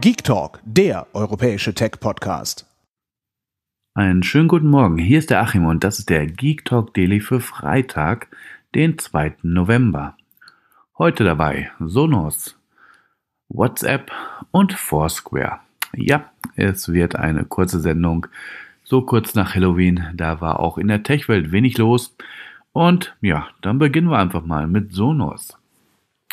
Geek Talk, der europäische Tech-Podcast. Einen schönen guten Morgen. Hier ist der Achim und das ist der Geek Talk Daily für Freitag, den 2. November. Heute dabei Sonos, WhatsApp und Foursquare. Ja, es wird eine kurze Sendung. So kurz nach Halloween, da war auch in der Tech-Welt wenig los. Und ja, dann beginnen wir einfach mal mit Sonos.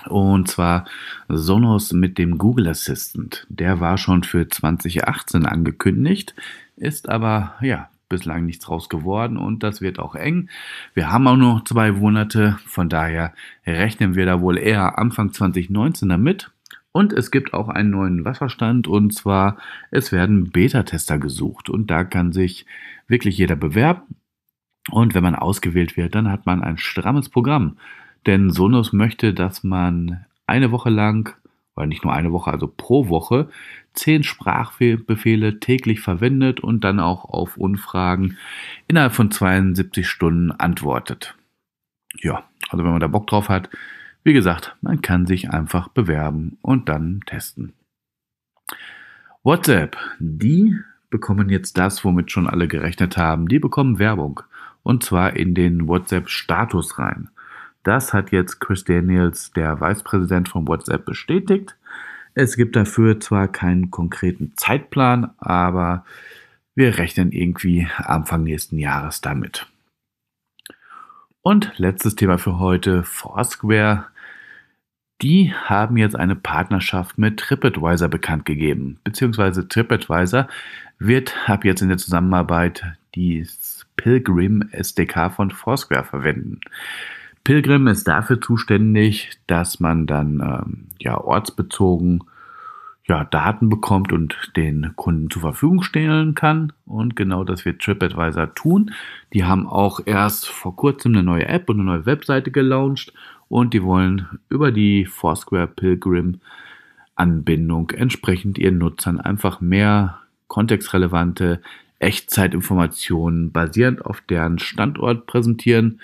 Und zwar Sonos mit dem Google Assistant. Der war schon für 2018 angekündigt, ist aber ja bislang nichts raus geworden und das wird auch eng. Wir haben auch noch zwei Monate, von daher rechnen wir da wohl eher Anfang 2019 damit. Und es gibt auch einen neuen Wasserstand und zwar es werden Beta-Tester gesucht und da kann sich wirklich jeder bewerben. Und wenn man ausgewählt wird, dann hat man ein strammes Programm. Denn Sonos möchte, dass man eine Woche lang, oder nicht nur eine Woche, also pro Woche, zehn Sprachbefehle täglich verwendet und dann auch auf Unfragen innerhalb von 72 Stunden antwortet. Ja, also wenn man da Bock drauf hat, wie gesagt, man kann sich einfach bewerben und dann testen. WhatsApp, die bekommen jetzt das, womit schon alle gerechnet haben. Die bekommen Werbung. Und zwar in den WhatsApp-Status rein. Das hat jetzt Chris Daniels, der Vicepräsident von WhatsApp, bestätigt. Es gibt dafür zwar keinen konkreten Zeitplan, aber wir rechnen irgendwie Anfang nächsten Jahres damit. Und letztes Thema für heute, Foursquare. Die haben jetzt eine Partnerschaft mit TripAdvisor bekannt gegeben, beziehungsweise TripAdvisor wird ab jetzt in der Zusammenarbeit die Pilgrim SDK von Foursquare verwenden. Pilgrim ist dafür zuständig, dass man dann ähm, ja ortsbezogen ja, Daten bekommt und den Kunden zur Verfügung stellen kann. Und genau das wird TripAdvisor tun. Die haben auch erst vor kurzem eine neue App und eine neue Webseite gelauncht und die wollen über die Foursquare Pilgrim Anbindung entsprechend ihren Nutzern einfach mehr kontextrelevante Echtzeitinformationen basierend auf deren Standort präsentieren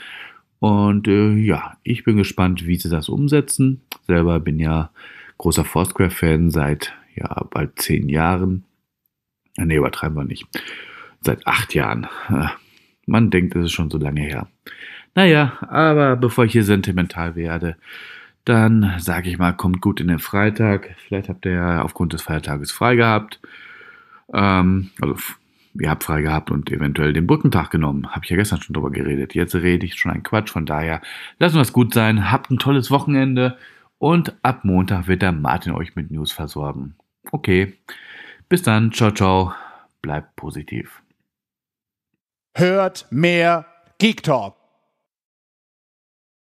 und äh, ja, ich bin gespannt, wie sie das umsetzen. Selber bin ja großer Foursquare-Fan seit ja bald zehn Jahren. Ne, übertreiben wir nicht. Seit acht Jahren. Man denkt, es ist schon so lange her. Naja, aber bevor ich hier sentimental werde, dann sage ich mal, kommt gut in den Freitag. Vielleicht habt ihr ja aufgrund des Feiertages frei gehabt. Ähm, also ihr habt frei gehabt und eventuell den Brückentag genommen. Habe ich ja gestern schon drüber geredet. Jetzt rede ich schon einen Quatsch. Von daher, lassen wir es gut sein. Habt ein tolles Wochenende. Und ab Montag wird der Martin euch mit News versorgen. Okay. Bis dann. Ciao, ciao. Bleibt positiv. Hört mehr Geek Talk.